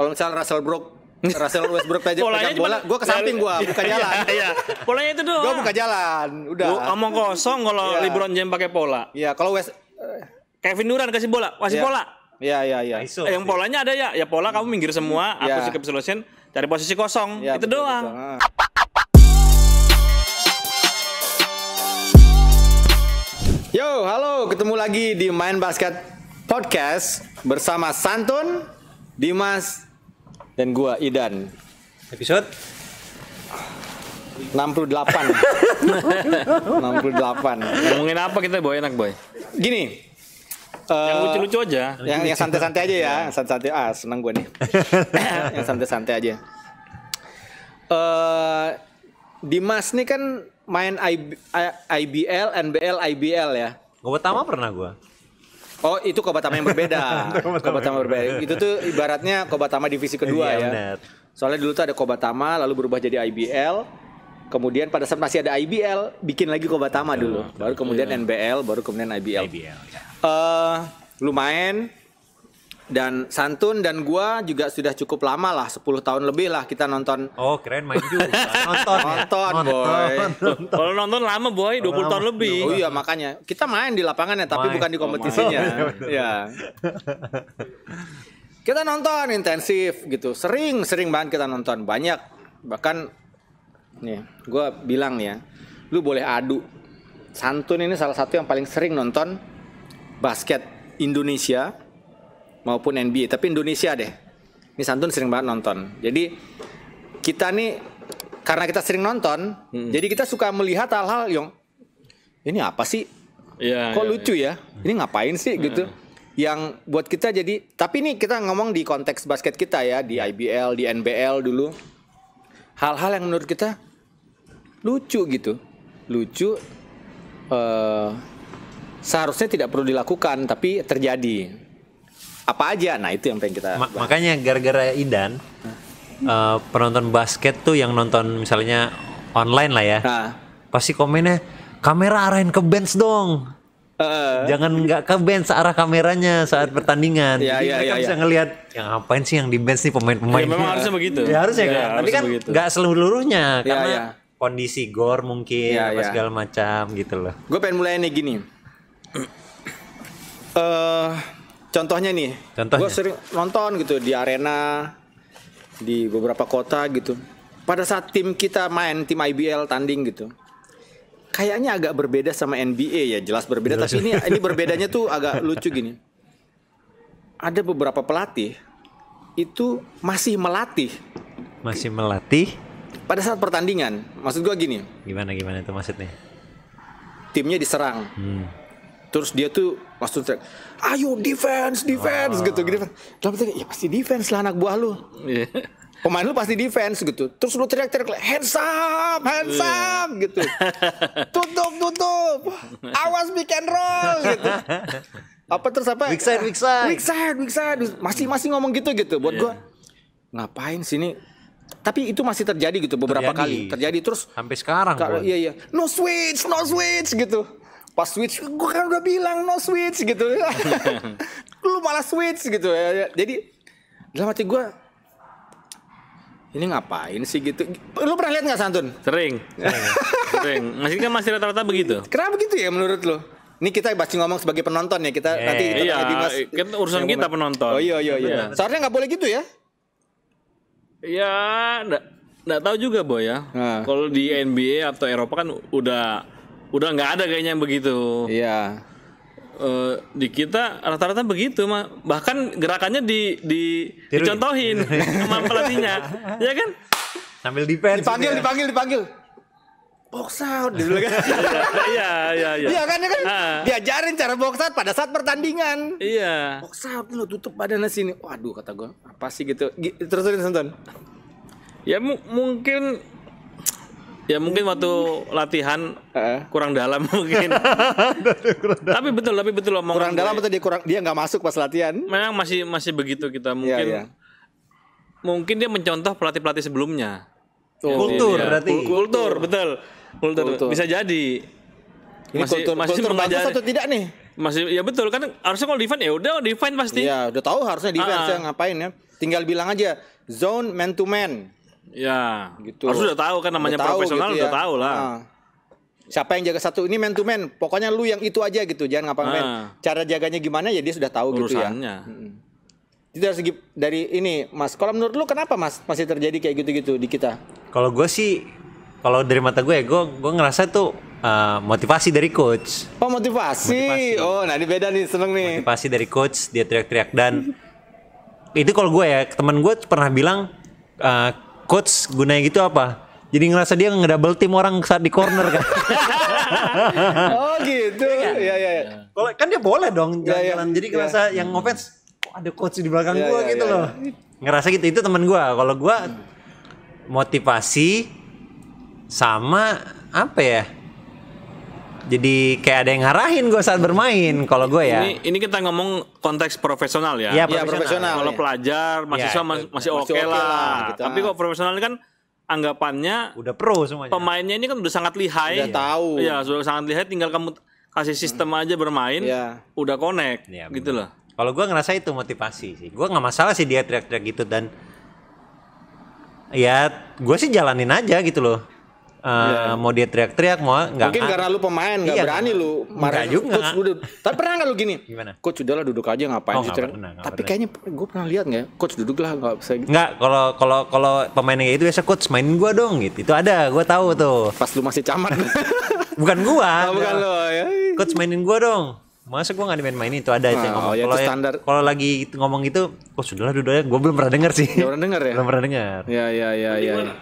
Kalau misalnya Russell Brook Russell Westbrook aja Polanya pegang bola, gue ke samping gue buka jalan. Iya, polanya iya. itu doang. Gue buka jalan, udah. Kamu omong kosong kalau yeah. LeBron James pakai pola. Iya, kalau West Kevin Durant kasih bola, kasih yeah. pola. Iya, iya, iya. Nah, eh, yang polanya ada ya, ya pola kamu minggir semua, yeah. aku iya. sikap solution, cari posisi kosong, yeah, itu betul, doang. betul. Ah. Yo, halo, ketemu lagi di Main Basket Podcast bersama Santun, Dimas, dan gua Idan. Episode 68. 68. Ngomongin apa kita boy enak boy? Gini, yang eh, lucu-lucu aja. Yang yang santai-santai aja ya, santai-santai. Ah, senang gue nih. yang santai-santai aja. Eh uh, Dimas nih kan main IB, IBL, NBL, IBL ya. Gue pertama pernah gue. Oh itu kobatama yang berbeda. kobatama, berbeda. itu tuh ibaratnya kobatama divisi kedua iya, ya. Soalnya dulu tuh ada kobatama lalu berubah jadi IBL. Kemudian pada saat masih ada IBL bikin lagi kobatama oh, dulu. baru kemudian NBL baru kemudian IBL. IBL uh, ya. eh, lumayan dan Santun dan gua juga sudah cukup lama lah 10 tahun lebih lah kita nonton oh keren main juga nonton nonton ya? boy kalau nonton lama boy 20 lama. tahun lebih oh iya makanya kita main di lapangan ya tapi bukan di oh, kompetisinya oh, ya kita nonton intensif gitu sering sering banget kita nonton banyak bahkan nih gua bilang ya lu boleh adu Santun ini salah satu yang paling sering nonton basket Indonesia maupun NBA tapi Indonesia deh ini santun sering banget nonton jadi kita nih karena kita sering nonton hmm. jadi kita suka melihat hal-hal yang ini apa sih ya, kok ya, lucu ya. ya ini ngapain sih ya. gitu yang buat kita jadi tapi ini kita ngomong di konteks basket kita ya di IBL iya. di NBL dulu hal-hal yang menurut kita lucu gitu lucu uh, seharusnya tidak perlu dilakukan tapi terjadi apa aja nah itu yang pengen kita Ma makanya gara-gara Idan uh, penonton basket tuh yang nonton misalnya online lah ya nah. pasti komennya kamera arahin ke bench dong Uh, Jangan nggak ke bench arah kameranya saat pertandingan. Iya, Jadi iya, mereka iya, bisa iya. ngelihat yang ngapain sih yang di bench nih pemain-pemain. Ya, memang iya. harusnya begitu. Ya harusnya ya, kan. Harusnya Tapi kan nggak seluruhnya iya, karena ya. kondisi gor mungkin ya, apa segala macam gitu loh. Gue pengen mulai nih gini. uh, contohnya nih contohnya. gue sering nonton gitu di arena di beberapa kota gitu pada saat tim kita main tim IBL tanding gitu kayaknya agak berbeda sama NBA ya jelas berbeda jelas. tapi ini ini berbedanya tuh agak lucu gini ada beberapa pelatih itu masih melatih masih melatih pada saat pertandingan maksud gua gini gimana gimana itu maksudnya timnya diserang hmm terus dia tuh langsung teriak ayo defense defense ah. gitu gitu dalam hati ya pasti defense lah anak buah lu iya. pemain lu pasti defense gitu terus lu teriak-teriak hands up hands iya. up gitu tutup tutup awas pick and roll gitu apa terus apa weak side weak side weak side weak side masih masih ngomong gitu gitu buat yeah. gua ngapain sini tapi itu masih terjadi gitu beberapa terjadi. kali terjadi terus sampai sekarang kalau iya iya no switch no switch gitu pas switch gue kan udah bilang no switch gitu lu malah switch gitu ya, ya. jadi dalam hati gue ini ngapain sih gitu? Lu pernah lihat nggak santun? Sering. Sering. Masih kan masih rata-rata begitu. Kenapa begitu ya menurut lu? Ini kita pasti ngomong sebagai penonton ya kita yeah. nanti kita iya, Dimas. Kan urusan kita ngomong. penonton. Oh iya, iya iya iya. Seharusnya nggak boleh gitu ya? Ya, enggak enggak tahu juga boy ya. Nah. Kalau di NBA atau Eropa kan udah udah nggak ada kayaknya yang begitu. Iya. Uh, di kita rata-rata begitu mah bahkan gerakannya di di ya? dicontohin sama pelatihnya Iya kan sambil gitu dipanggil dipanggil ya. dipanggil dipanggil box out dulu kan. Iya, iya, iya. Iya kan ya kan? Ha. Diajarin cara box out pada saat pertandingan. Iya. Box out lo tutup badannya sini. Waduh kata gue, apa sih gitu. Terusin nonton. Ya mungkin ya mungkin waktu latihan kurang dalam mungkin tapi betul tapi betul omongan kurang dalam atau dia kurang dia nggak masuk pas latihan memang masih masih begitu kita iya, mungkin yeah, yeah. mungkin dia mencontoh pelatih pelatih sebelumnya oh. kultur dia, iya. berarti kultur, kultur betul kultur. kultur bisa jadi ini masih kultur, masih kultur bagus atau tidak nih masih ya betul kan harusnya kalau defend ya udah defend pasti ya udah tahu harusnya defend harusnya ah, ah. ngapain ya tinggal bilang aja zone man to man Ya. Gitu. Harus udah tahu kan namanya udah tahu, profesional gitu ya. udah tahu lah. Nah. Siapa yang jaga satu ini man to man, pokoknya lu yang itu aja gitu, jangan ngapa-ngapain. Ah. Cara jaganya gimana ya dia sudah tahu Urusannya. gitu ya. Hmm. Itu dari segi dari ini, Mas. Kalau menurut lu kenapa Mas masih terjadi kayak gitu-gitu di kita? Kalau gue sih kalau dari mata gue, ya, gue gue ngerasa tuh uh, motivasi dari coach. Oh motivasi. motivasi. Oh, nah ini beda nih seneng nih. Motivasi dari coach dia teriak-teriak dan itu kalau gue ya teman gue pernah bilang uh, coach gunanya gitu apa? Jadi ngerasa dia ngedouble tim orang saat di corner kan. oh gitu. Iya kan? iya iya. Ya. Kalau kan dia boleh dong iya, iya. jalan-jalan. Ya, ya. Jadi iya. ngerasa ya. yang offense kok ada coach di belakang ya, gua ya, gitu ya, loh. Ya. Ngerasa gitu itu teman gua. Kalau gua motivasi sama apa ya? jadi kayak ada yang ngarahin gue saat bermain kalau gue ya ini ini kita ngomong konteks profesional ya ya profesional, ya, kalau ya. pelajar mahasiswa ya, mas, masih oke okay, okay lah, lah gitu. tapi kok profesional ini kan anggapannya udah pro semuanya pemainnya ini kan udah sangat lihai udah ya. tahu ya sudah sangat lihai tinggal kamu kasih sistem hmm. aja bermain ya. udah connect ya, gitu loh kalau gue ngerasa itu motivasi sih gue nggak masalah sih dia teriak-teriak gitu dan ya gue sih jalanin aja gitu loh Uh, eh, yeah. mau dia teriak-teriak mau nggak mungkin karena lu pemain nggak iya, berani lu marah juga coach tapi pernah nggak lu gini gimana coach udahlah duduk aja ngapain oh, sih pernah, tapi pernah. kayaknya gue pernah lihat nggak ya? coach duduk lah nggak bisa gitu. nggak kalau kalau kalau pemain kayak itu biasa coach mainin gue dong gitu itu ada gue tahu tuh pas lu masih camat bukan gue nah, oh, bukan lo ya. coach mainin gue dong masa gue nggak dimain main itu ada aja oh, ngomong. Oh, ya, kalau standar. Ya, kalau lagi ngomong gitu, oh sudahlah aja. Gue belum pernah dengar sih. Belum pernah dengar ya. belum pernah dengar. Ya ya ya ya. ya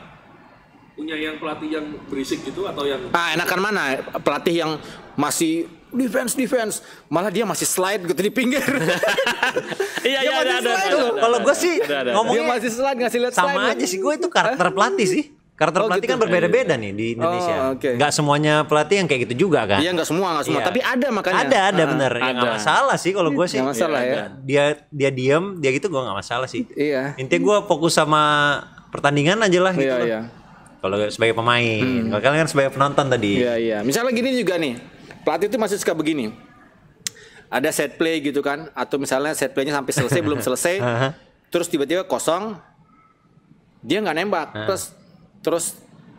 punya yang pelatih yang berisik gitu atau yang ah enakan mana pelatih yang masih defense defense malah dia masih slide gitu di pinggir iya iya ada ada, kalau gue sih ngomongnya masih slide ngasih lihat sama aja sih gue itu karakter pelatih sih Karakter oh, pelatih gitu. kan berbeda-beda iya. nih di Indonesia. Oh, okay. Gak semuanya pelatih yang kayak gitu juga kan? Iya, gak semua, gak semua. Iya. Tapi ada makanya. Ada, ada ah, bener. Ya, ada. Ya, gak masalah sih kalau gue sih. Gak masalah iya, ya. ya. Dia dia diem dia gitu gue gak masalah sih. Iya. Intinya gue fokus sama pertandingan aja lah gitu. Iya, loh. iya kalau sebagai pemain, hmm. kalau kalian kan sebagai penonton tadi. Iya iya. Misalnya gini juga nih, pelatih itu masih suka begini. Ada set play gitu kan, atau misalnya set playnya sampai selesai belum selesai, terus tiba-tiba kosong, dia nggak nembak, terus terus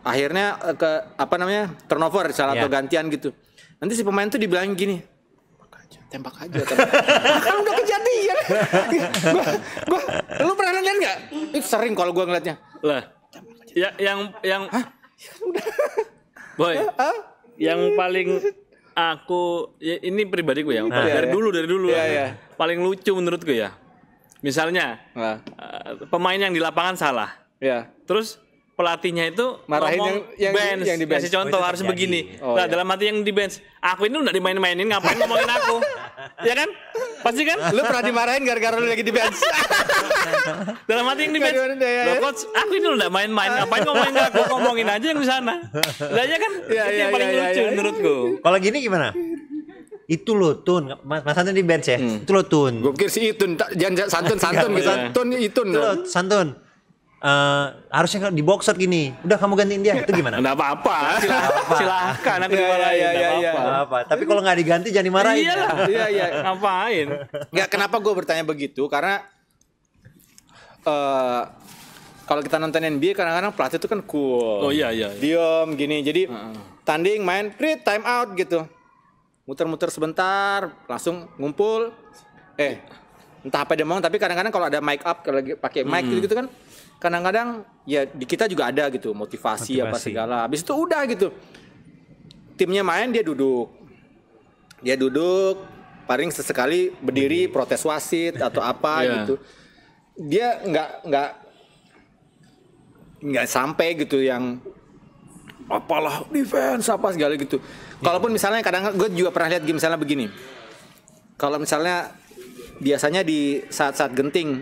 akhirnya eh, ke apa namanya turnover salah yeah. atau iya. gantian gitu. Nanti si pemain tuh dibilangin gini, tembak aja tembak. kan udah kejadian gua, gua, lu pernah lihat nggak? Itu sering kalau gua ngeliatnya lah ya, yang yang boy yang paling aku ya, ini gue ya nah, dari ya, dulu dari dulu ya, ya. paling lucu menurut gue ya misalnya nah. Eh, pemain yang di lapangan salah ya terus pelatihnya itu marahin yang, yang, bench, yang di bench. Kasih contoh oh, harus begini. Oh, nah, iya. dalam hati yang di bench, aku ini udah dimain-mainin ngapain ngomongin aku? ya kan? Pasti kan? Lu pernah dimarahin gara-gara lu lagi di bench. Dalam hati yang di bench. Lo coach, aku ini lu udah main-main. Ngapain ngomongin gak? Gue ngomongin aja yang di sana. Udah aja kan? Ya, itu ya, yang paling ya, lucu ya, ya. menurutku. Kalau gini gimana? itu lo tun mas mas santun di bench ya hmm. itu lo tun gue pikir si itun jangan santun iya. santun gitu santun itu lo santun Uh, harusnya di boxer gini udah kamu gantiin dia itu gimana nggak apa-apa silahkan, silahkan aku iya, dimarahin ya, ya, ya, apa, apa tapi kalau nggak diganti jangan dimarahin iya iya iya ngapain nggak kenapa gue bertanya begitu karena uh, kalau kita nonton NBA kadang-kadang pelatih itu kan cool oh iya iya, iya. diem gini jadi uh. tanding main free time out gitu muter-muter sebentar langsung ngumpul eh entah apa dia mau tapi kadang-kadang kalau ada mic up kalau lagi pakai mic hmm. gitu, gitu kan kadang-kadang ya di kita juga ada gitu motivasi, motivasi. apa segala habis itu udah gitu timnya main dia duduk dia duduk paling sesekali berdiri hmm. protes wasit atau apa yeah. gitu dia nggak nggak nggak sampai gitu yang apalah defense apa segala gitu yeah. kalaupun misalnya kadang gue juga pernah lihat game misalnya begini kalau misalnya biasanya di saat-saat genting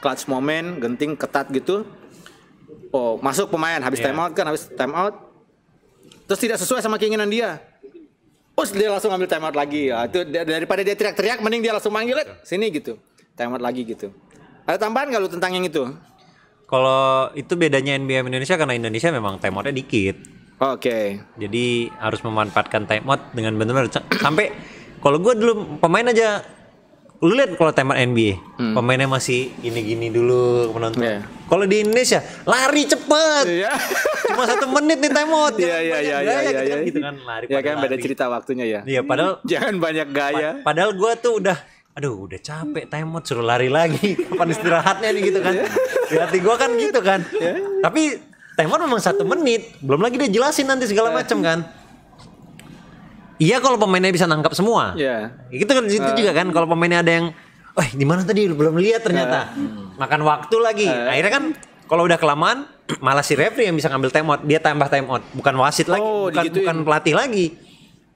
clutch moment, genting ketat gitu. Oh, masuk pemain habis yeah. time out kan, habis time out. Terus tidak sesuai sama keinginan dia. Terus dia langsung ambil time out lagi. Ya, itu daripada dia teriak-teriak mending dia langsung manggil eh, iya. sini gitu. Time out lagi gitu. Ada tambahan nggak lu tentang yang itu? Kalau itu bedanya NBA Indonesia karena Indonesia memang time outnya dikit. Oke. Okay. Jadi harus memanfaatkan time out dengan benar-benar sampai kalau gue dulu pemain aja lu lihat kalau tema NBA hmm. pemainnya masih gini-gini dulu penonton. Yeah. Kalau di Indonesia lari cepet, yeah. cuma satu menit nih timeout. Iya iya iya iya gitu, kan. iya gitu kan lari. Ya yeah, kan lari. beda cerita waktunya ya. Iya padahal padahal jangan banyak gaya. Pad padahal gue tuh udah aduh udah capek timeout suruh lari lagi kapan istirahatnya nih gitu kan yeah. di hati gue kan gitu kan yeah. tapi timeout memang satu menit belum lagi dia jelasin nanti segala iya. macam kan Iya kalau pemainnya bisa nangkap semua. Iya. Yeah. Itu kan situ uh, juga kan kalau pemainnya ada yang Wah, di mana tadi belum lihat ternyata. Uh, Makan waktu lagi. Uh, Akhirnya kan kalau udah kelamaan malah si referee yang bisa ngambil time out. Dia tambah time out, bukan wasit oh, lagi, bukan bukan pelatih lagi.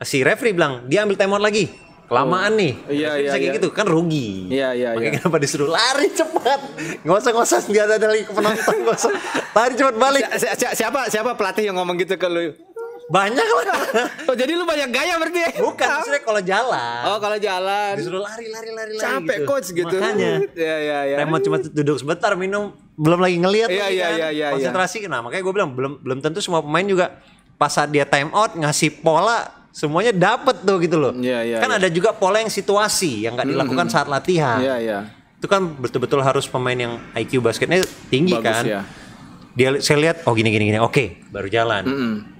Si referee bilang, "Dia ambil time out lagi." Kelamaan oh. nih. Iya, iya, bisa iya. gitu kan rugi. Iya, iya, Makanya iya. kenapa disuruh lari cepat. usah ada lagi ke penonton, usah Lari cepat balik. Si, si, siapa siapa pelatih yang ngomong gitu ke lu? Banyak lah. oh, jadi lu banyak gaya berarti ya? Bukan, maksudnya kalau jalan. Oh, kalau jalan. Disuruh lari, lari, lari, lari Capek gitu. coach gitu. Makanya. Iya, iya, iya. Remote cuma duduk sebentar minum, belum lagi ngeliat Iya, iya, kan. iya, iya, iya. Konsentrasi. kenapa makanya gue bilang belum belum tentu semua pemain juga pas saat dia time out ngasih pola semuanya dapet tuh gitu loh. Iya, iya. Kan ya. ada juga pola yang situasi yang gak hmm, dilakukan mm -hmm. saat latihan. Iya, iya. Itu kan betul-betul harus pemain yang IQ basketnya tinggi Bagus, kan. Ya. Dia saya lihat oh gini gini gini. Oke, baru jalan. Mm -hmm, hmm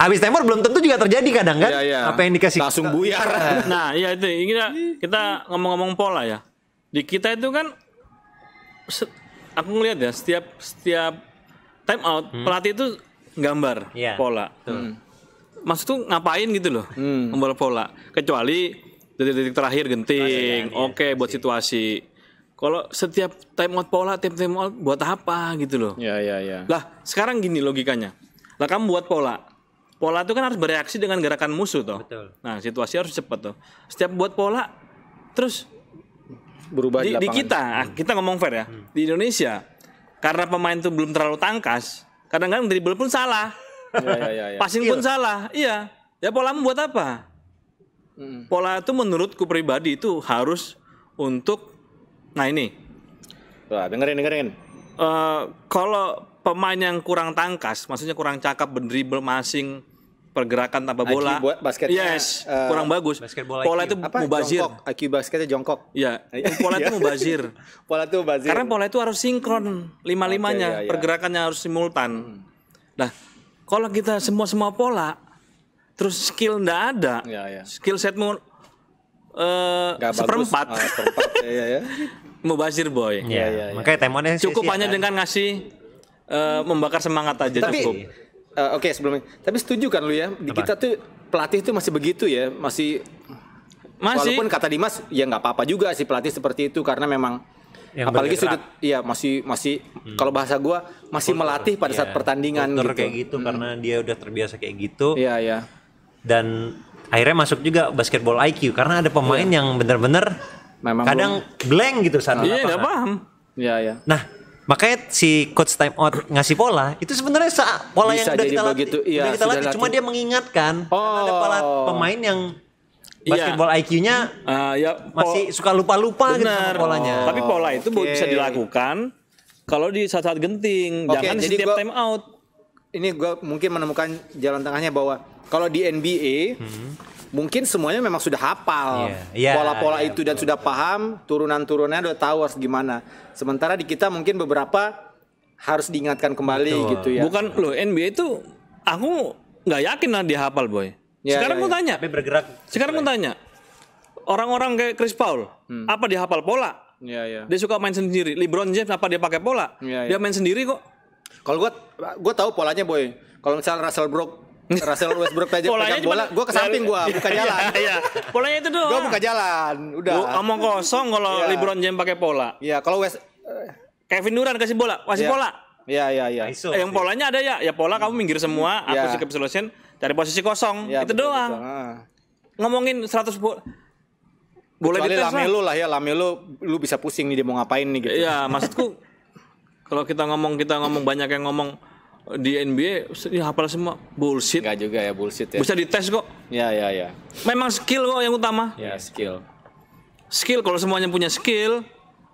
habis tempor belum tentu juga terjadi kadang kan. Ya, ya. Apa yang dikasih langsung buyar. nah, iya itu kita kita ngomong-ngomong pola ya. Di kita itu kan aku ngeliat ya setiap setiap time out hmm. pelatih itu gambar ya, pola. Hmm. Maksud tuh ngapain gitu loh, hmm. gambar pola. Kecuali detik-detik terakhir genting. Oh, ya, Oke, okay, buat iya. situasi kalau setiap time out pola, tim time out buat apa gitu loh. Iya, iya, iya. Lah, sekarang gini logikanya. Lah kamu buat pola pola itu kan harus bereaksi dengan gerakan musuh toh. Betul. Nah, situasi harus cepat toh. Setiap buat pola terus berubah di, di, di kita. Ah, hmm. Kita ngomong fair ya. Hmm. Di Indonesia karena pemain itu belum terlalu tangkas, kadang-kadang dribble pun salah. ya, ya, ya, ya. Passing pun salah. Iya. Ya pola buat apa? Hmm. Pola itu menurutku pribadi itu harus untuk nah ini. Wah, dengerin dengerin. Uh, kalau pemain yang kurang tangkas, maksudnya kurang cakap berdribel masing pergerakan tanpa bola. buat basket. yes, uh, kurang bagus. Basket bola, pola itu apa, mubazir. Jongkok. IQ basketnya jongkok. Iya. iya. Pola itu iya. mubazir. pola itu mubazir. Karena pola itu harus sinkron lima-limanya, okay, ya, ya. pergerakannya harus simultan. Hmm. Nah, kalau kita semua semua pola terus skill ndak ada. Ya, ya. Skill setmu uh, eh, seperempat. Oh, ya, Mubazir boy. Iya, ya, ya, Makanya temanya cukup hanya kan. dengan ngasih uh, membakar semangat aja Tapi, cukup. Eh, oke okay, sebelumnya. Tapi setuju kan lu ya? Di kita tuh pelatih tuh masih begitu ya, masih masih walaupun kata Dimas ya nggak apa-apa juga sih pelatih seperti itu karena memang yang apalagi bergerak. sudut ya masih masih hmm. kalau bahasa gua masih Kultur, melatih pada ya, saat iya. pertandingan gitu. kayak gitu hmm. karena dia udah terbiasa kayak gitu. Iya, iya. Dan akhirnya masuk juga basketball IQ karena ada pemain ya. yang benar-benar kadang belum. blank gitu sana. Iya, iya, paham. Iya, iya. Nah, Makanya si coach time out ngasih pola itu sebenarnya pola Bisa yang udah kita begitu, latih, iya, udah kita latih, cuma dia mengingatkan oh. ada pola oh. pemain yang iya. basketball yeah. IQ-nya uh, ah, ya, masih suka lupa-lupa gitu sama polanya. Oh, Tapi pola itu okay. bisa dilakukan kalau di saat-saat genting, okay, jangan jadi setiap gua, time out. Ini gue mungkin menemukan jalan tengahnya bahwa kalau di NBA hmm mungkin semuanya memang sudah hafal yeah. yeah, pola-pola yeah, itu dan betul. sudah paham turunan-turunnya udah tahu harus gimana. Sementara di kita mungkin beberapa harus diingatkan kembali betul. gitu ya. Bukan lo NBA itu aku nggak yakin lah dia hafal boy. Yeah, iya, Sekarang yeah, yeah. tanya. Tapi bergerak. Sekarang mau tanya. Orang-orang kayak Chris Paul, hmm. apa dia hafal pola? Yeah, yeah. Dia suka main sendiri. LeBron James apa dia pakai pola? Yeah, yeah. Dia main sendiri kok. Kalau gua gua tahu polanya boy. Kalau misalnya Russell Brook Russell Westbrook aja pegang bola, gue ke samping gue buka jalan. Iya, iya. Polanya itu doang. Gue buka jalan, udah. Gua omong kosong kalau yeah. LeBron James pakai pola. Iya, yeah, kalau West Kevin Durant kasih bola, kasih yeah. pola. Iya, iya, iya. Nah, eh, yang polanya ada ya, ya pola kamu minggir semua, iya. aku yeah. sikap solution dari posisi kosong. Yeah, itu betul, doang. Betul. Ah. Ngomongin 100 bola boleh Kecuali Lamelo lah ya, Lamelo lu bisa pusing nih dia mau ngapain nih gitu. Iya, maksudku kalau kita ngomong kita ngomong banyak yang ngomong di NBA hafal semua bullshit. Enggak juga ya bullshit ya. Bisa dites kok. Ya ya ya. Memang skill kok yang utama. Ya skill. Skill kalau semuanya punya skill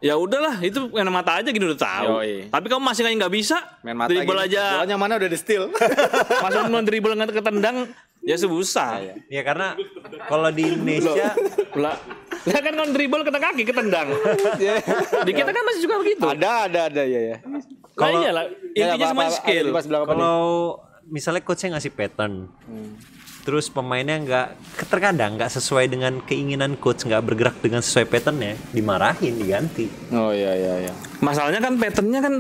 ya udahlah itu main mata aja gitu udah tahu. Yoi. Tapi kamu masih kayak nggak bisa. Main mata dribble aja. Bolanya mana udah di steal. Masuk mau dribble nggak ketendang ya susah ya, ya karena kalau di Indonesia pula lah kan kan dribble ke kaki ketendang di kita kan masih juga begitu ada ada ada ya ya kalau nah, iyalah, intinya ya, semua skill kalau misalnya coach yang ngasih pattern hmm terus pemainnya nggak terkadang nggak sesuai dengan keinginan coach nggak bergerak dengan sesuai patternnya dimarahin diganti oh iya iya iya masalahnya kan patternnya kan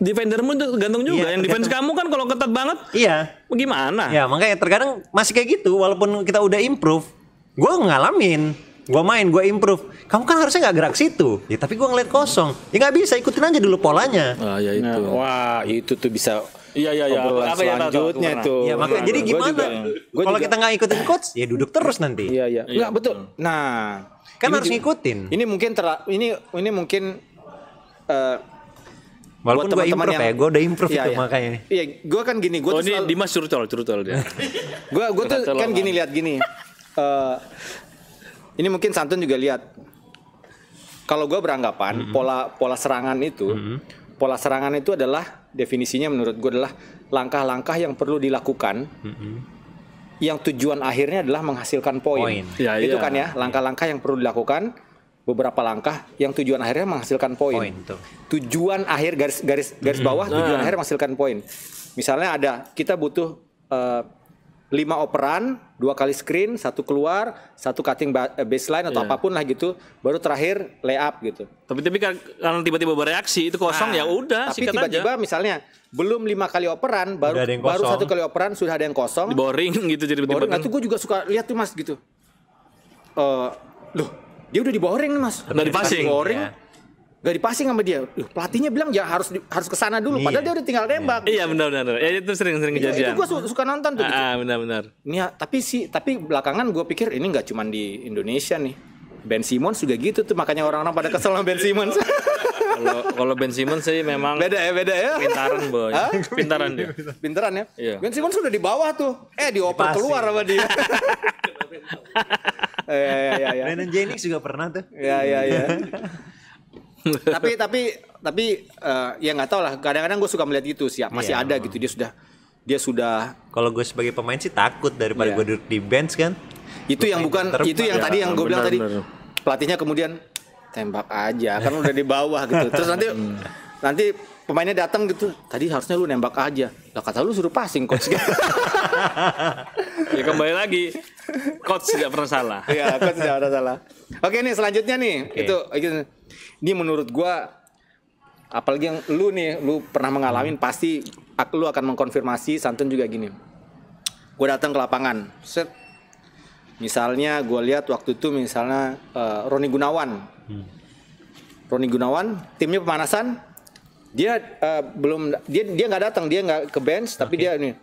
defendermu tuh gantung juga iya, yang defense kamu kan kalau ketat banget iya gimana ya makanya terkadang masih kayak gitu walaupun kita udah improve gue ngalamin gue main gue improve kamu kan harusnya nggak gerak situ ya tapi gue ngeliat kosong ya nggak bisa ikutin aja dulu polanya ah ya itu nah, wah itu tuh bisa Iya iya iya. Obrolan Apa selanjutnya ya, tuh. Iya makanya jadi gimana? Kalau kita nggak ikutin coach ya duduk terus nanti. Iya iya. Enggak iya, betul. Nah, kan harus ngikutin. Ini mungkin ter ini ini mungkin uh, Walaupun gue improve yang, ya, gue udah improve iya, itu iya. makanya. Iya, gue kan gini, gue oh, tuh ini selalu... Dimas surutol, surutol dia. gue gue tuh kan gini lihat gini. Uh, ini mungkin santun juga lihat. Kalau gue beranggapan mm -hmm. pola pola serangan itu, mm -hmm. pola serangan itu adalah definisinya menurut gue adalah langkah-langkah yang perlu dilakukan mm -hmm. yang tujuan akhirnya adalah menghasilkan poin. Ya, itu ya. kan ya langkah-langkah yang perlu dilakukan beberapa langkah yang tujuan akhirnya menghasilkan poin. Tujuan akhir garis garis garis mm-hmm. bawah mm tujuan nah. akhir menghasilkan poin. Misalnya ada kita butuh uh, lima operan, dua kali screen, satu keluar, satu cutting eh, baseline atau yeah. apapun lah gitu, baru terakhir lay up gitu. Tapi tapi kan tiba-tiba bereaksi itu kosong nah, ya udah. Tapi tiba-tiba misalnya belum lima kali operan, baru baru satu kali operan sudah ada yang kosong. Di boring gitu jadi tiba-tiba. Boring. Nah, itu gue juga suka lihat tuh mas gitu. Uh, loh, dia udah di boring mas. Nah, di passing. Boring. Yeah. Gak dipasing sama dia. Duh, pelatihnya bilang ya harus harus ke sana dulu. Iya. Padahal dia udah tinggal tembak. Iya, benar benar. Ya itu sering-sering iya, kejadian. Ya, itu gue suka nonton tuh. Gitu. Ah, ah benar benar. Ya, tapi sih tapi belakangan gue pikir ini nggak cuma di Indonesia nih. Ben Simmons juga gitu tuh makanya orang-orang pada kesel sama Ben Simmons. Kalau kalau Ben Simmons sih memang beda ya beda ya. Pintaran boy. Hah? Pintaran dia. Pintaran ya. Iya. Ben Simmons sudah di bawah tuh. Eh di Dipasing. keluar sama dia. Eh, ya ya. ya. Brandon Jennings juga pernah tuh. Ya ya ya. tapi tapi tapi uh, ya nggak tau lah. Kadang-kadang gue suka melihat gitu sih. Ya. Masih yeah. ada gitu dia sudah dia sudah. Kalau gue sebagai pemain sih takut daripada yeah. gue duduk di bench kan. Itu yang bukan itu yang tadi yang gue iya, bilang tadi pelatihnya kemudian tembak aja kan udah di bawah gitu. Terus nanti hmm. nanti pemainnya datang gitu. Tadi harusnya lu nembak aja. Lah kata lu suruh passing coach. ya kembali lagi coach tidak pernah salah. ya coach tidak pernah salah. Oke nih selanjutnya nih okay. itu ini menurut gue apalagi yang lu nih lu pernah mengalamin hmm. pasti aku lu akan mengkonfirmasi santun juga gini gue datang ke lapangan set misalnya gue lihat waktu itu misalnya uh, Roni Gunawan hmm. Roni Gunawan timnya pemanasan dia uh, belum dia dia nggak datang dia nggak ke bench tapi dia ini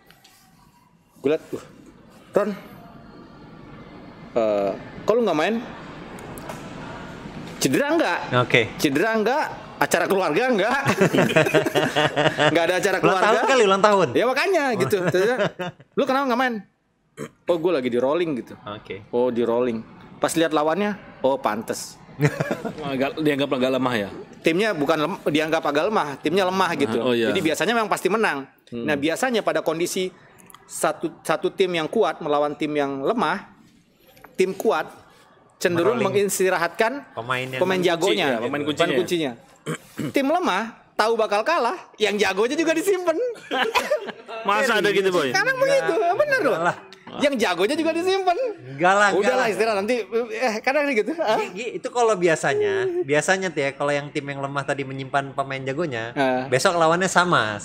gue lihat uh, Ron uh, eh, kalau nggak main Cedera enggak? Oke. Okay. Cedera enggak? Acara keluarga enggak? enggak ada acara keluarga. Ulang tahun kali ulang tahun. Ya makanya oh. gitu. Lu kenapa enggak main? Oh, gue lagi di rolling gitu. Oke. Okay. Oh, di rolling. Pas lihat lawannya, oh pantes. dianggap agak lemah ya. Timnya bukan lem, dianggap agak lemah, timnya lemah gitu. Oh, iya. Jadi biasanya memang pasti menang. Hmm. Nah, biasanya pada kondisi satu satu tim yang kuat melawan tim yang lemah, tim kuat cenderung mengistirahatkan pemain pemain jagonya, ya, pemain kuncinya. Pemain ya. kuncinya. Tim lemah tahu bakal kalah, yang jagonya juga disimpan. Masa ada gitu, Boy? Sekarang begitu, benar loh yang jagonya juga disimpan. Enggak lah. Udah lah istirahat nanti eh kadang gitu. Ah. Itu kalau biasanya, biasanya tuh ya kalau yang tim yang lemah tadi menyimpan pemain jagonya, uh. besok lawannya sama.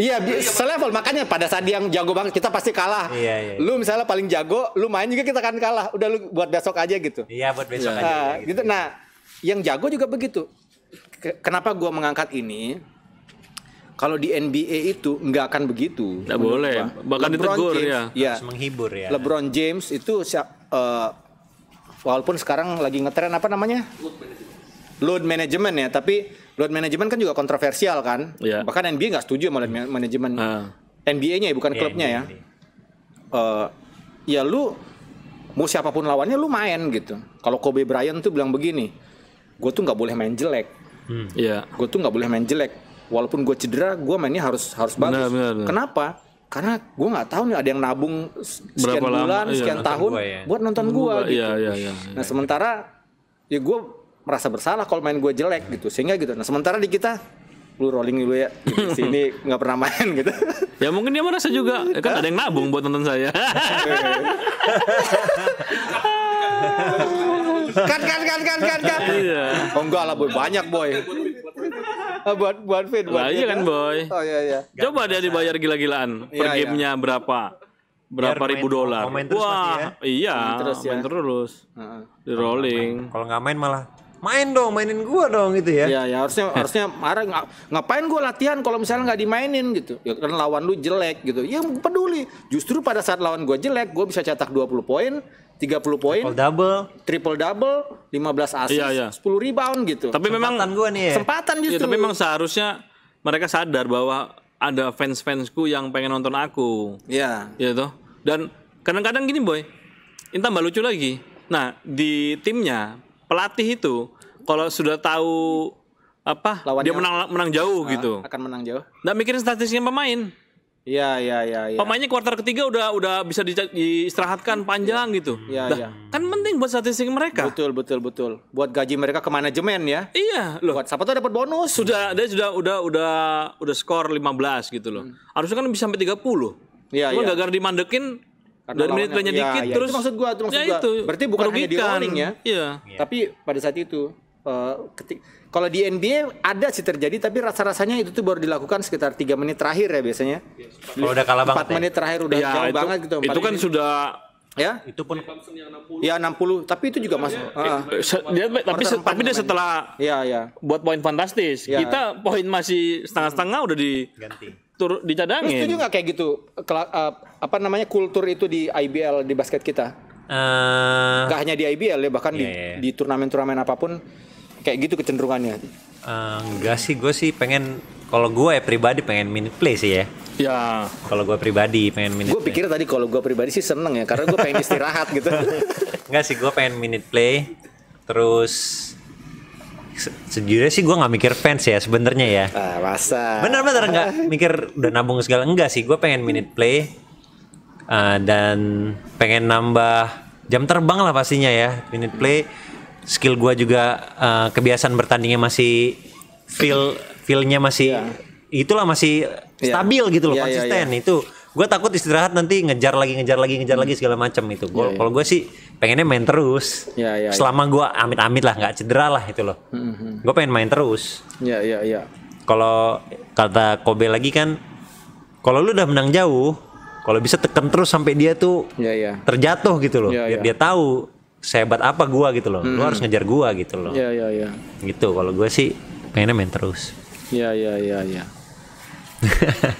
Iya, selevel makanya pada saat yang jago banget kita pasti kalah. Iya, iya, iya. Lu misalnya paling jago, lu main juga kita akan kalah. Udah lu buat besok aja gitu. Iya, buat besok uh. aja. Ah, gitu. gitu. Nah, yang jago juga begitu. Kenapa gua mengangkat ini? Kalau di NBA itu nggak akan begitu. Nggak boleh. Bahkan LeBron ditegur James, ya. ya. Harus menghibur ya. LeBron James itu siap, uh, eh, walaupun sekarang lagi ngetren apa namanya? Load management ya, tapi load management kan juga kontroversial kan. Ya. Bahkan NBA nggak setuju sama load management. Uh. Ah. NBA-nya ya, bukan yeah, klubnya NBA. ya. Uh, ya lu mau siapapun lawannya lu main gitu. Kalau Kobe Bryant tuh bilang begini, gue tuh nggak boleh main jelek. Hmm. Yeah. Gue tuh nggak boleh main jelek walaupun gue cedera gue mainnya harus harus bagus benar, benar, benar. kenapa karena gue nggak tahu nih ada yang nabung sekian Berapa bulan lama, iya, sekian iya, tahun gua, ya. buat nonton gue gitu iya, iya, iya, iya, nah sementara ya gue merasa bersalah kalau main gue jelek gitu sehingga gitu nah sementara di kita lu rolling dulu ya di sini nggak pernah main gitu ya mungkin dia merasa juga ya kan ada yang nabung buat nonton saya kan kan kan kan kan kan iya. oh enggak lah boy banyak boy buat buat fit Buat nah, iya kan, ya? Boy. Oh iya iya. Coba dia dibayar gila-gilaan. Iya, iya. Per iya, gamenya iya. berapa? Berapa Biar ribu dolar? terus Wah, ya? iya, main terus, ya? main terus. Uh-huh. Di rolling. Kalau nggak main malah main dong, mainin gua dong gitu ya. Iya, ya harusnya harusnya marah nggak ngapain gua latihan kalau misalnya nggak dimainin gitu. Ya kan lawan lu jelek gitu. Ya peduli. Justru pada saat lawan gua jelek, gua bisa cetak 20 poin, 30 poin, triple double, triple double, 15 assist, iya, iya. 10 rebound gitu. Tapi sempatan memang gua nih. Sempatan gitu. Ya, iya, tapi memang seharusnya mereka sadar bahwa ada fans-fansku yang pengen nonton aku. Iya. Yeah. Gitu. Dan kadang-kadang gini, Boy. Ini tambah lucu lagi. Nah, di timnya pelatih itu kalau sudah tahu apa Lawannya dia menang menang jauh uh, gitu. Akan menang jauh. Nggak mikirin statistiknya pemain. Iya, iya, iya. Ya. Pemainnya kuarter ketiga udah udah bisa di, diistirahatkan panjang gitu. Iya, iya. Kan penting buat statistik mereka. Betul, betul, betul. Buat gaji mereka ke manajemen ya. Iya, loh. Buat siapa tuh dapat bonus. Sudah dia sudah udah udah udah skor 15 gitu loh. Hmm. Harusnya kan bisa sampai 30. Iya, Cuma iya. gagal dimandekin karena dari menit banyak ya, dikit ya, terus itu maksud gua itu maksud ya gua. Itu, Berarti bukan merugikan. hanya di warning ya. Iya. iya. Tapi pada saat itu Eh, ketik kalau di NBA ada sih terjadi tapi rasa-rasanya itu tuh baru dilakukan sekitar tiga menit terakhir ya biasanya. Iya, kalau udah kalah banget. 4 ya? menit terakhir udah ya, jauh itu, banget gitu. Itu kan ini. sudah ya. Itu pun ya 60. Ya 60, tapi itu juga masuk. Uh, dia, tapi se, tapi dia setelah ya ya buat poin fantastis. Ya. Kita poin masih setengah-setengah udah di ganti. Tur, dicadangin. Itu juga kayak gitu. Kela, uh, apa namanya kultur itu di IBL di basket kita. Uh, Gak hanya di IBL ya bahkan yeah, yeah. Iya. di turnamen-turnamen apapun kayak gitu kecenderungannya uh, enggak sih gue sih pengen kalau gue ya pribadi pengen minute play sih ya Ya. Kalau gue pribadi pengen minute. Gue pikir tadi kalau gue pribadi sih seneng ya, karena gue pengen istirahat gitu. Enggak sih, gue pengen minute play. Terus sejujurnya sih gue nggak mikir fans ya sebenarnya ya. Ah, masa. Bener-bener nggak mikir udah nabung segala enggak sih, gue pengen minute play uh, dan pengen nambah jam terbang lah pastinya ya minute play skill gue juga uh, kebiasaan bertandingnya masih feel feelnya masih yeah. itulah masih iya. stabil yeah. gitu loh yeah, iya, konsisten yeah, yeah. itu gue takut istirahat nanti ngejar lagi ngejar lagi ngejar hmm. lagi segala macam itu yeah, yeah. kalau gue sih pengennya main terus yeah, yeah, iya. selama yeah. gue amit-amit lah nggak cedera lah itu loh mm-hmm. Hmm, gue pengen main terus yeah, yeah, yeah. kalau kata Kobe lagi kan kalau lu udah menang jauh kalau bisa tekan terus sampai dia tuh yeah, yeah. terjatuh gitu loh yeah, biar dia tahu sehebat apa gua gitu loh. Hmm. Lu harus ngejar gua gitu loh. Iya, iya, iya. Gitu. Kalau gua sih pengennya main terus. Iya, iya, iya, iya.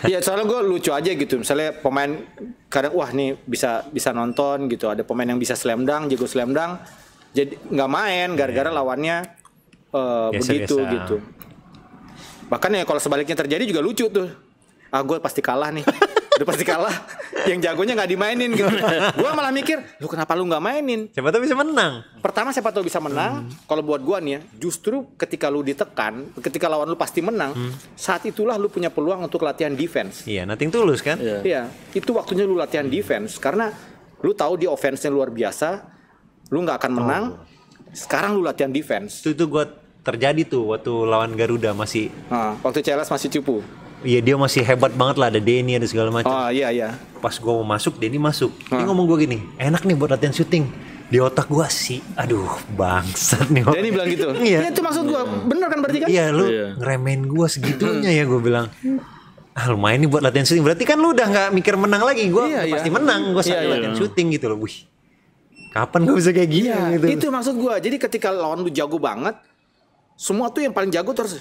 Iya, soalnya gua lucu aja gitu. Misalnya pemain kadang wah nih bisa bisa nonton gitu. Ada pemain yang bisa slam dunk, jago slam dunk. Jadi nggak main gara-gara yeah. lawannya uh, eh, biasa, begitu biasa. gitu. Bahkan ya kalau sebaliknya terjadi juga lucu tuh. Ah gue pasti kalah nih. udah pasti kalah yang jagonya nggak dimainin gitu gue malah mikir lu kenapa lu nggak mainin siapa tuh bisa menang pertama siapa tuh bisa menang hmm. kalau buat gue nih ya justru ketika lu ditekan ketika lawan lu pasti menang hmm. saat itulah lu punya peluang untuk latihan defense iya yeah, nothing tulus kan iya yeah. yeah. itu waktunya lu latihan defense karena lu tahu di offense yang luar biasa lu nggak akan menang oh. sekarang lu latihan defense itu, itu gue terjadi tuh waktu lawan Garuda masih. Nah, waktu Celas masih cupu. Iya dia masih hebat banget lah ada Denny ada segala macam. Oh iya iya. Pas gue mau masuk Denny masuk. Oh. Dia ah. ngomong gue gini, enak nih buat latihan syuting. Di otak gue sih, aduh bangsat nih. Denny bilang gitu. Iya. iya. itu maksud gue, bener kan berarti kan? Iya lu yeah. Iya. gue segitunya hmm. ya gue bilang. Ah lumayan nih buat latihan syuting. Berarti kan lu udah nggak mikir menang lagi. Gue yeah, iya, pasti yeah. menang. Gue saat yeah. latihan syuting gitu loh. Wih, kapan gue bisa kayak gini? Yeah, gitu. Itu maksud gue. Jadi ketika lawan lu jago banget, semua tuh yang paling jago terus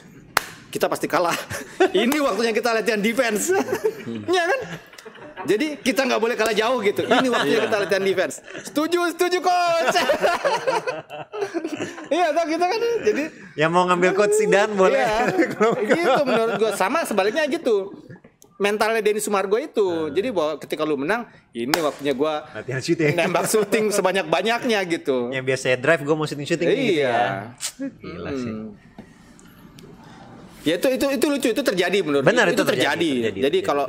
kita pasti kalah. ini waktunya kita latihan defense. Hmm. Iya kan? Jadi kita nggak boleh kalah jauh gitu. Ini waktunya iya. kita latihan defense. Setuju, setuju coach. Iya, tau gitu kita kan jadi yang mau ngambil coach Sidan iya. boleh. Iya, gitu menurut gue sama sebaliknya gitu. Mentalnya Denny Sumargo itu, nah. jadi bahwa ketika lu menang, ini waktunya gue latihan syuting, nembak shooting sebanyak banyaknya gitu. Yang biasanya drive gue mau shooting shooting iya. gitu ya. Gila sih. Hmm. Ya itu itu itu lucu itu terjadi menurut Benar itu, itu terjadi. terjadi. Gitu. terjadi. Jadi kalau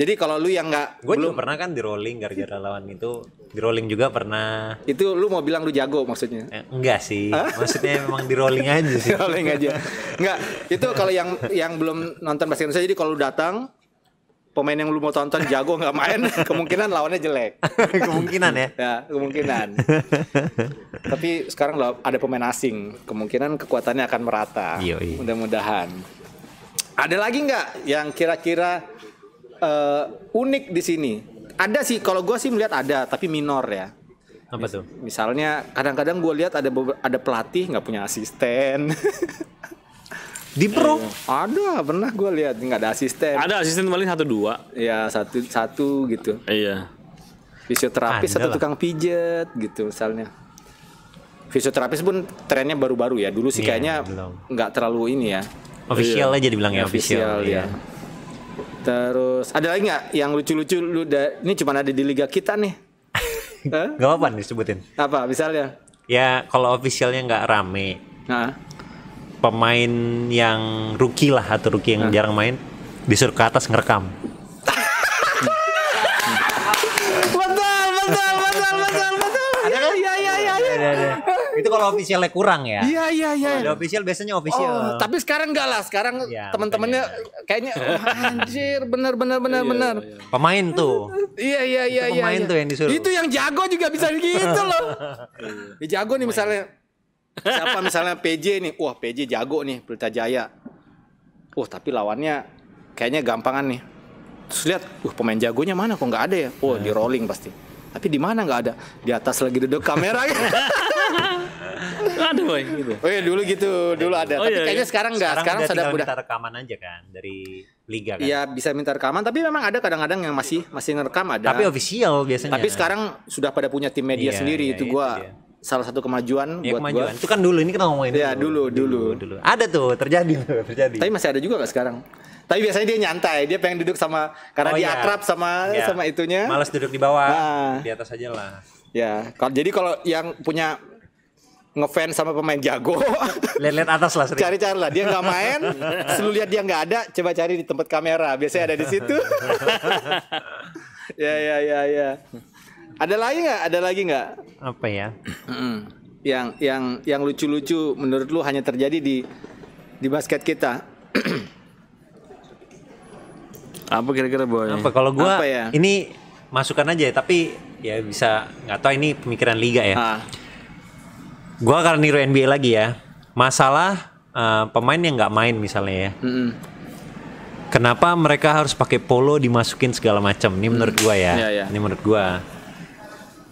jadi kalau lu yang nggak gue belum pernah kan di rolling gara-gara lawan itu di rolling juga pernah. Itu lu mau bilang lu jago maksudnya? Eh, enggak sih. Maksudnya memang di rolling aja sih. rolling aja. Enggak. Itu kalau yang yang belum nonton basket Indonesia jadi kalau lu datang pemain yang lu mau tonton jago nggak main kemungkinan lawannya jelek kemungkinan ya ya kemungkinan tapi sekarang lo ada pemain asing kemungkinan kekuatannya akan merata mudah-mudahan ada lagi nggak yang kira-kira uh, unik di sini ada sih kalau gue sih melihat ada tapi minor ya apa tuh misalnya kadang-kadang gue lihat ada ada pelatih nggak punya asisten di Pro? Eh, ada, pernah gue lihat nggak ada asisten. Ada asisten paling satu dua. Ya satu satu gitu. Iya. Fisioterapis satu tukang pijet gitu misalnya. Fisioterapis pun trennya baru-baru ya. Dulu sih iya, kayaknya nggak terlalu ini ya. Official yeah. aja dibilang ya, iya, official. ya. yeah. Terus ada lagi nggak yang lucu-lucu lu da, ini cuma ada di liga kita nih. Gak apa-apa disebutin. Apa misalnya? Ya kalau officialnya nggak rame. Nah pemain yang rookie lah atau rookie yang hmm. jarang main disuruh ke atas ngerekam. betul, betul, betul, betul, betul. Ada kan? Iya, iya, iya. Ya, ya, Itu kalau officialnya kurang ya. Iya, iya, iya. Kalau official biasanya official. Oh, tapi sekarang enggak lah. Sekarang ya, teman-temannya kayaknya oh, anjir, benar benar benar iya, benar. Iya. Pemain tuh. iya, iya, iya, iya. Pemain iya. tuh yang disuruh. Itu yang jago juga bisa gitu loh. ya, jago nih misalnya siapa misalnya PJ nih wah PJ jago nih Pelita Jaya wah tapi lawannya kayaknya gampangan nih terus lihat wah pemain jagonya mana kok nggak ada ya wah di iya. rolling pasti tapi di mana nggak ada di atas lagi duduk kamera gitu. ada boy gitu. Oh iya dulu gitu, dulu ada. Oh, tapi iya, kayaknya iya. sekarang enggak. Sekarang, sekarang sudah udah minta rekaman aja kan dari liga kan. Iya, bisa minta rekaman tapi memang ada kadang-kadang yang masih masih ngerekam ada. Tapi official biasanya. Tapi sekarang sudah pada punya tim media iya, sendiri iya, itu iya, gua iya salah satu kemajuan ya, buat kemajuan. Gua. Itu kan dulu ini kita ngomongin. Ya, dulu dulu. dulu, dulu. Ada tuh, terjadi tuh, terjadi. Tapi masih ada juga gak sekarang? Tapi biasanya dia nyantai, dia pengen duduk sama karena oh, dia iya. akrab sama ya. sama itunya. Males duduk di bawah, nah. di atas aja lah. Ya, kalau jadi kalau yang punya ngefans sama pemain jago, lihat-lihat atas lah Cari-cari lah, dia nggak main, selalu lihat dia nggak ada, coba cari di tempat kamera, biasanya ada di situ. ya ya ya ya. Ada lagi nggak? Ada lagi nggak? Apa ya? yang yang yang lucu-lucu menurut lu hanya terjadi di di basket kita. apa kira-kira boy? Apa kalau gua apa ya? ini masukan aja ya, tapi ya bisa nggak tahu ini pemikiran liga ya. Ha. Ah. Gua akan niru NBA lagi ya. Masalah uh, pemain yang nggak main misalnya ya. Mm -mm. Kenapa mereka harus pakai polo dimasukin segala macam? Ini menurut gua ya. Yeah, yeah. Ini menurut gua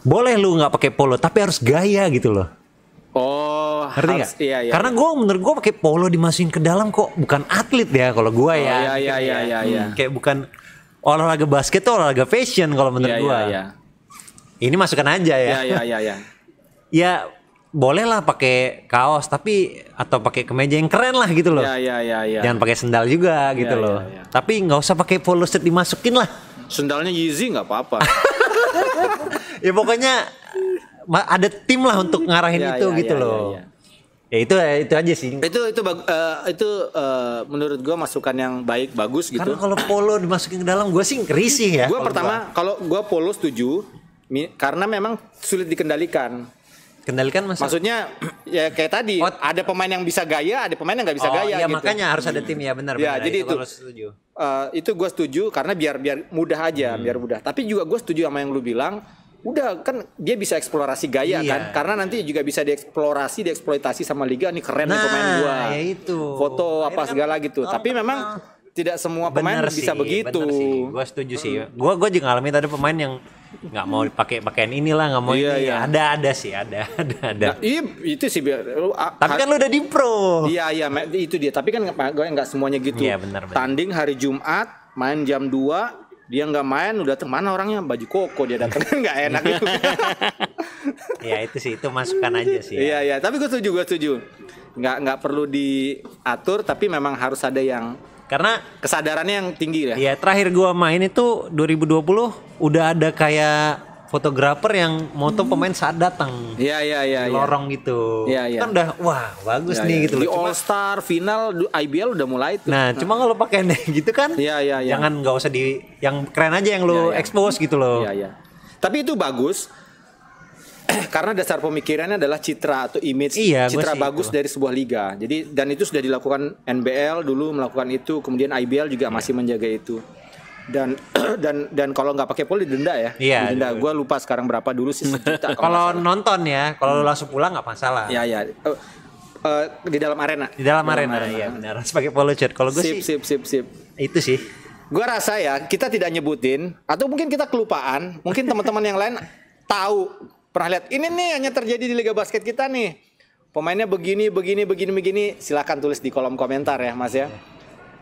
boleh lu nggak pakai polo tapi harus gaya gitu loh oh harus iya, iya, karena gue menurut gue pakai polo dimasukin ke dalam kok bukan atlet ya kalau gue oh, ya iya, iya, iya, hmm, iya, iya. Hmm, kayak bukan olahraga basket tuh olahraga fashion kalau menurut iya, gue iya, iya. ini masukan aja ya iya, iya, iya, iya. ya bolehlah pakai kaos tapi atau pakai kemeja yang keren lah gitu loh. iya iya iya, iya. Jangan pakai sendal juga iya, gitu iya, loh. iya, Tapi nggak usah pakai polo set dimasukin lah. Sendalnya Yeezy nggak apa-apa. ya pokoknya ada tim lah untuk ngarahin ya, itu ya, gitu ya, loh. Ya, ya. ya itu itu aja sih. Itu itu uh, itu uh, menurut gua masukan yang baik bagus gitu. Karena kalau polo dimasukin ke dalam gua sih risih ya. Gua pertama kalau gua polo setuju karena memang sulit dikendalikan. Kendalikan maksud... maksudnya ya kayak tadi oh, ada pemain yang bisa gaya, ada pemain yang nggak bisa oh, gaya. Iya gitu. makanya harus ada tim ya benar. Ya benar, jadi iya, itu, eh, itu setuju. Uh, itu gue setuju karena biar biar mudah aja, hmm. biar mudah. Tapi juga gue setuju sama yang lu bilang udah kan dia bisa eksplorasi gaya iya. kan karena nanti juga bisa dieksplorasi dieksploitasi sama liga nih keren nah, nih pemain gua ya itu. foto apa kan segala gitu oh, tapi memang oh. tidak semua pemain bener bisa sih, begitu sih. gua setuju hmm. sih gua gua juga ngalamin ada pemain yang nggak mau dipakai pakaian inilah nggak mau iya, ini iya. ada ada sih ada ada ada nah, iya, itu sih lu, tapi kan lu udah di pro iya iya itu dia tapi kan nggak semuanya gitu iya, bener, bener. tanding hari Jumat main jam 2 dia nggak main udah datang mana orangnya baju koko dia datang nggak enak gitu. ya itu sih itu masukan aja sih. Ya. Iya iya, ya. tapi gue setuju gue setuju. Nggak nggak perlu diatur tapi memang harus ada yang karena kesadarannya yang tinggi ya. Iya, terakhir gua main itu 2020 udah ada kayak fotografer yang moto hmm. pemain saat datang. Iya iya iya. iya. Lorong ya. gitu. Iya iya. Kan udah wah bagus ya, nih ya. gitu loh. Di All Star final IBL udah mulai tuh. Nah, cuma kalau pakai gitu kan. Iya iya iya. Jangan nggak usah di yang keren aja yang lu ya, ya. expose gitu loh. Iya iya. Tapi itu bagus karena dasar pemikirannya adalah citra atau image iya, citra bagus itu. dari sebuah liga. Jadi dan itu sudah dilakukan NBL dulu melakukan itu, kemudian IBL juga iya. masih menjaga itu dan dan dan kalau nggak pakai poli denda ya iya, denda iya. gue lupa sekarang berapa dulu sih kalau nonton ya kalau hmm. langsung pulang nggak masalah ya ya uh, uh, di dalam arena di dalam, dalam arena, arena ya benar Sebagai pakai polo kalau gue sih sip sip sip itu sih gue rasa ya kita tidak nyebutin atau mungkin kita kelupaan mungkin teman-teman yang lain tahu pernah lihat ini nih hanya terjadi di liga basket kita nih pemainnya begini begini begini begini Silahkan tulis di kolom komentar ya mas ya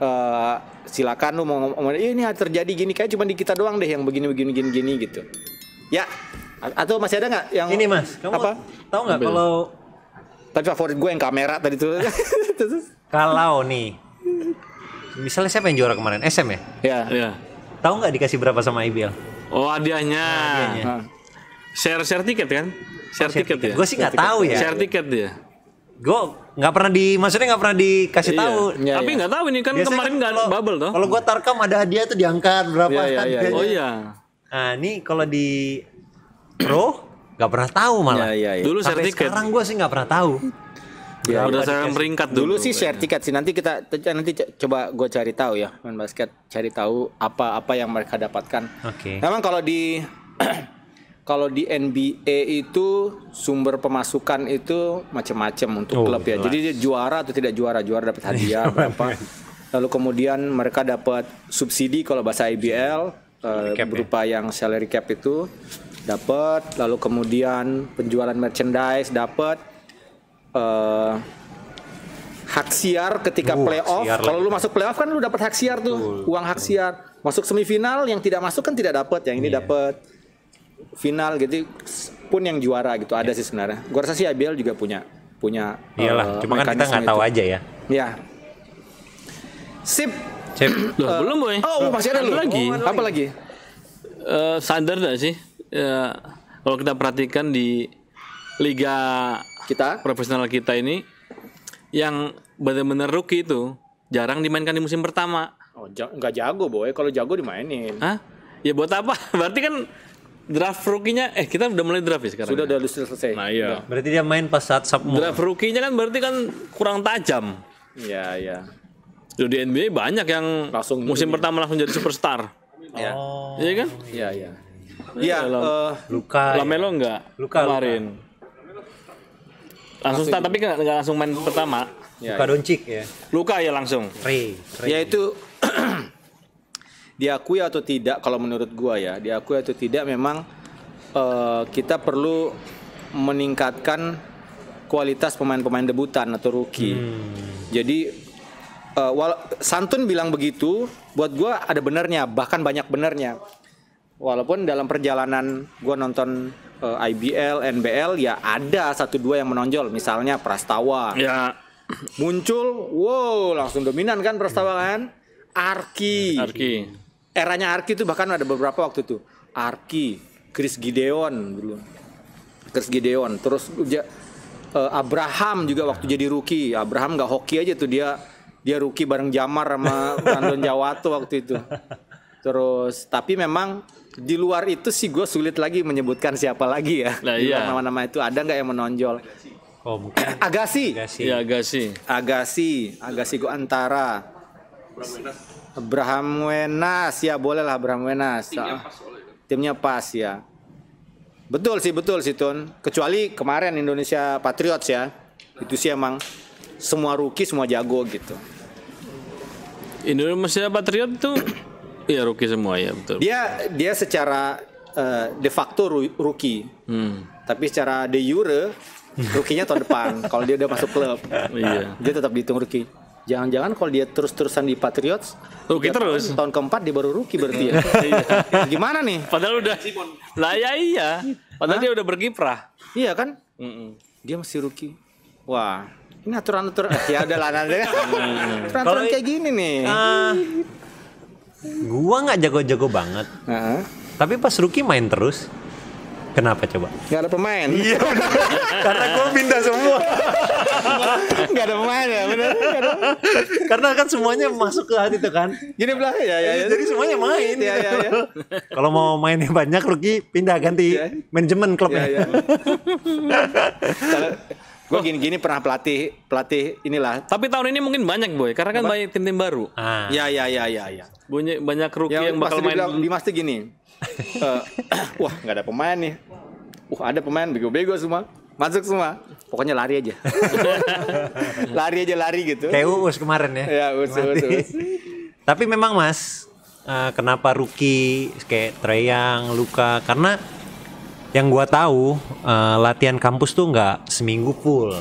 uh, silakan lu mau ngomong iya, ini terjadi gini kayak cuma di kita doang deh yang begini begini begini gini gitu ya atau masih ada nggak yang ini mas kamu apa tahu nggak kalau tapi favorit gue yang kamera tadi tuh kalau nih misalnya siapa yang juara kemarin SM ya ya, ya. tahu nggak dikasih berapa sama IBL oh hadiahnya, nah, nah. share share tiket kan share, oh, share tiket, ya gue sih nggak tahu ya share tiket dia gue nggak pernah di maksudnya gak pernah dikasih iya, tahu iya, tapi iya. nggak iya. tahu ini kan Biasanya kemarin kan nggak kan bubble tuh. kalau gue tarkam ada hadiah tuh diangkat berapa iya, iya kan iya, iya. oh iya nah ini kalau di pro gak pernah tahu malah iya, iya, iya. dulu Sampai sertifikat sekarang gue sih nggak pernah tahu ya, udah iya, saya peringkat dulu, dulu sih share tiket sih nanti kita nanti coba gue cari tahu ya main basket cari tahu apa apa yang mereka dapatkan oke okay. emang kalau di kalau di NBA itu sumber pemasukan itu macam-macam untuk oh, klub ya. Jelas. Jadi juara atau tidak juara, juara dapat iya, hadiah berapa. Lalu kemudian mereka dapat subsidi kalau bahasa IBL uh, eh, ya. berupa ya? yang salary cap itu dapat. Lalu kemudian penjualan merchandise dapat. Uh, hak siar ketika uh, playoff. Kalau lu masuk playoff kan lu dapat hak siar tuh, uh, uang hak siar. Masuk semifinal yang tidak masuk kan tidak dapat, yang ini yeah. dapat final gitu pun yang juara gitu ada ya. sih sebenarnya. Gua rasa sih IBL juga punya punya. Iyalah, uh, cuma kan kita nggak tahu aja ya. Iya. Sip. Sip. Eh, Loh, uh, belum boy. Oh, masih ada, ada lagi. Oh, ada Apa lagi? Eh Uh, sadar nggak sih? Uh, kalau kita perhatikan di liga kita profesional kita ini yang benar-benar rookie itu jarang dimainkan di musim pertama. Oh, ja nggak jago boy. Kalau jago dimainin. Hah? Ya buat apa? Berarti kan draft rookie-nya eh kita udah mulai draft ya sekarang. Sudah ya? sudah selesai. Nah, iya. Udah. Berarti dia main pas saat Sabtu. Draft rookie-nya kan berarti kan kurang tajam. Iya, iya. lu di NBA banyak yang langsung musim dunia. pertama langsung jadi superstar. Iya. Oh. Iya kan? Iya, iya. Iya, uh, Luka. Ya. Lamelo enggak? Luka kemarin. Langsung start tapi enggak, langsung main pertama. Iya, luka ya, Doncic ya. Luka ya langsung. Ray, Ray. Ya itu diakui atau tidak kalau menurut gua ya diakui atau tidak memang uh, kita perlu meningkatkan kualitas pemain-pemain debutan atau rookie hmm. jadi uh, wala- santun bilang begitu buat gua ada benernya bahkan banyak benernya walaupun dalam perjalanan gua nonton uh, eh, IBL NBL ya ada satu dua yang menonjol misalnya Prastawa ya muncul wow langsung dominan kan Prastawa kan Arki Arki eranya Arki itu bahkan ada beberapa waktu itu Arki Chris Gideon dulu Chris Gideon terus uh, Abraham juga waktu jadi rookie Abraham nggak hoki aja tuh dia dia rookie bareng Jamar sama Brandon Jawato waktu itu terus tapi memang di luar itu sih gue sulit lagi menyebutkan siapa lagi ya nah, iya. nama-nama itu ada nggak yang menonjol Oh, mungkin. Agasi. Agasi. Ya, Agasi. Agasi, Agasi gue antara. Abraham Wenas ya bolehlah Abraham Wenas. Timnya pas, kan? Timnya pas ya. Betul sih betul sih Tun. Kecuali kemarin Indonesia Patriots ya. Nah. Itu sih emang semua rookie semua jago gitu. Indonesia Patriot tuh iya rookie semua ya betul. Dia dia secara uh, de facto rookie. Hmm. Tapi secara de jure rukinya tahun depan kalau dia udah masuk klub. Iya. Dia tetap dihitung rookie. Jangan-jangan kalau dia terus-terusan di Patriots, rookie terus. Tahun, tahun keempat dia baru rookie berarti ya. Iya. Gimana nih? Padahal udah lah ya iya. Padahal Hah? dia udah berkiprah. Iya kan? Mm -mm. Dia masih rookie. Wah, ini aturan aturan ah, ya udah lah nanti aturan aturan kayak gini nih uh, gua nggak jago-jago banget uh -huh. tapi pas rookie main terus Kenapa coba? Gak ada pemain. Iya Karena gue pindah semua. gak ada pemain ya benar. Karena kan semuanya masuk ke hati itu kan. Gini belah ya, ya, ya. Jadi semuanya main. ya. ya, ya. Kalau mau mainnya banyak rugi pindah ganti ya. manajemen klubnya. Ya, ya. Gue gini-gini pernah pelatih pelatih inilah. Tapi tahun ini mungkin banyak boy, karena kan Apa? banyak tim-tim baru. Ah. Ya ya ya ya ya. Banyak banyak rookie yang, yang bakal main. Dibilang, di gini. uh, wah nggak ada pemain nih uh ada pemain bego-bego semua masuk semua pokoknya lari aja lari aja lari gitu kayak uus kemarin ya ya uus, uus, uus. tapi memang mas uh, kenapa Ruki kayak Treyang Luka karena yang gua tahu uh, latihan kampus tuh nggak seminggu full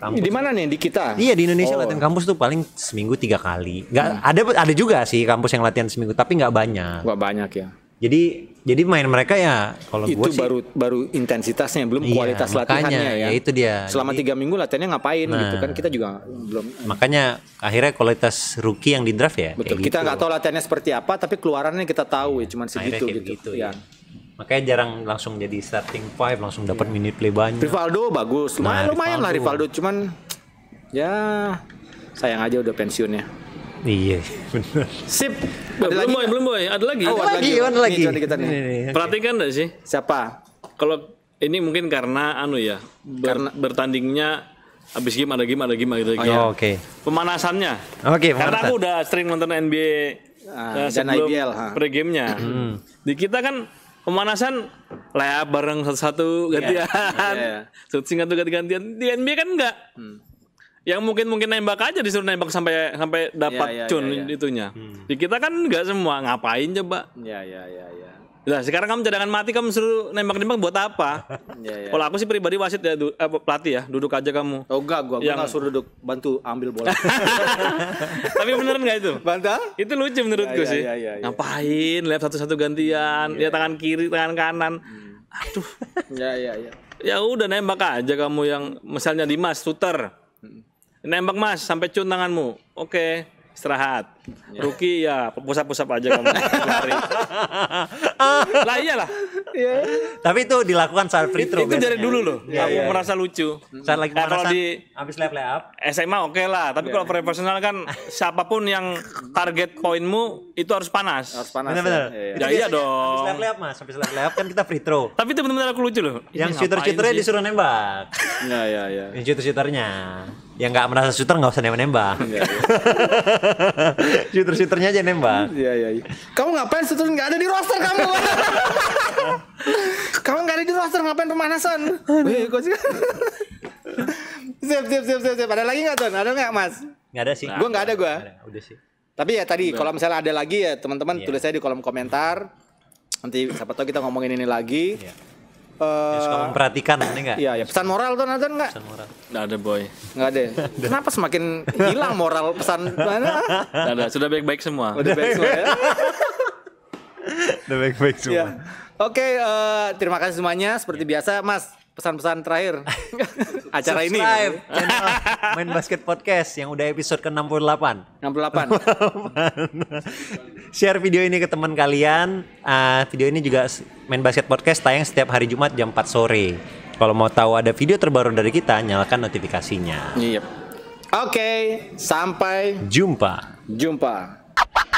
kampus. Di mana nih di kita? Iya di Indonesia oh. latihan kampus tuh paling seminggu tiga kali. Gak hmm. ada ada juga sih kampus yang latihan seminggu tapi nggak banyak. Gak banyak ya. Jadi jadi main mereka ya kalau itu gua sih, baru baru intensitasnya belum iya, kualitas makanya, latihannya ya. ya. itu dia. Selama tiga minggu latihannya ngapain gitu nah, gitu kan kita juga belum. Makanya akhirnya kualitas rookie yang di draft ya. Betul. Kita gitu. nggak gitu. tahu latihannya seperti apa tapi keluarannya kita tahu ya, ya cuman segitu gitu. gitu ya. ya. Makanya jarang langsung jadi starting five langsung dapat iya. minute play banyak. Rivaldo bagus, lumayan nah, lumayan Rivaldo. lah Rivaldo cuman ya sayang aja udah pensiunnya. Iya, benar. Sip. Ada belum lagi? boy, belum boy. Ada lagi. Oh, ada, ada lagi, lagi, ada lagi. Nih, kita nih. Nih, okay. Perhatikan enggak sih? Siapa? Kalau ini mungkin karena anu ya, ber, karena bertandingnya abis game ada game ada game ada game. Oh, ya. Oke. Okay. Pemanasannya. Oke, okay, pemanasan. Karena aku udah sering nonton NBA ah, uh, dan IBL, ha. pre gamenya. Hmm. Di kita kan pemanasan layak bareng satu-satu iya. gantian. Yeah. Yeah. Shooting satu ganti-gantian. Di NBA kan enggak. Hmm yang mungkin mungkin nembak aja disuruh nembak sampai sampai dapat ya, ya, cun ya, ya. itunya. Hmm. Di kita kan nggak semua ngapain coba. Ya ya ya ya. Nah, sekarang kamu cadangan mati kamu suruh nembak-nembak buat apa? ya, ya. Kalau aku sih pribadi wasit ya du, eh, pelatih ya, duduk aja kamu. Oh enggak, gua, gua yang... suruh duduk, bantu ambil bola. Tapi beneran nggak itu? Bantal? Ah? Itu lucu menurutku ya, ya, sih. Ya, ya, ya, Ngapain lihat satu-satu gantian, ya. ya tangan kiri, tangan kanan. Hmm. Aduh. ya ya ya. Ya udah nembak aja kamu yang misalnya Dimas Suter. Hmm nembak mas sampai cun tanganmu oke okay. istirahat ya. Ruki ya pusap-pusap aja kamu lah iyalah ya. tapi itu dilakukan saat free throw itu, dari dulu loh ya, aku ya. merasa lucu saat lagi nah, merasa kalau di habis lap lap SMA oke okay lah tapi ya. kalau profesional kan siapapun yang target poinmu itu harus panas harus panas bener -bener. ya, ya. ya iya dong habis lap lap mas habis lap lap kan kita free throw tapi itu benar-benar aku lucu loh yang shooter shooternya disuruh nembak Iya iya ya yang shooter shooternya yang nggak merasa shooter nggak usah nembak-nembak. Iya, iya. Shooter-shooternya aja nembak. Iya, iya iya. Kamu ngapain shooter nggak ada di roster kamu? kamu nggak ada di roster ngapain pemanasan? siap siap siap siap siap. Ada lagi nggak Ton? Ada nggak Mas? Nggak ada sih. gue nggak ada gue. Udah sih. Tapi ya tadi kalau misalnya ada lagi ya teman-teman tulis aja di kolom komentar. Nanti siapa tahu kita ngomongin ini lagi uh, yang suka memperhatikan ini nggak? Iya, ya. pesan moral tuh Nathan nggak? Pesan moral. Nggak ada boy. Nggak ada. Kenapa semakin hilang moral pesan? Nggak ada. Sudah baik-baik semua. Sudah baik semua. Sudah ya? baik-baik semua. Ya. Oke, okay, eh, terima kasih semuanya. Seperti iya. biasa, Mas pesan-pesan terakhir acara ini. channel Main Basket Podcast yang udah episode ke-68. 68. Share video ini ke teman kalian. Uh, video ini juga Main Basket Podcast tayang setiap hari Jumat jam 4 sore. Kalau mau tahu ada video terbaru dari kita, nyalakan notifikasinya. Yep. Iya. Oke, okay, sampai jumpa. Jumpa.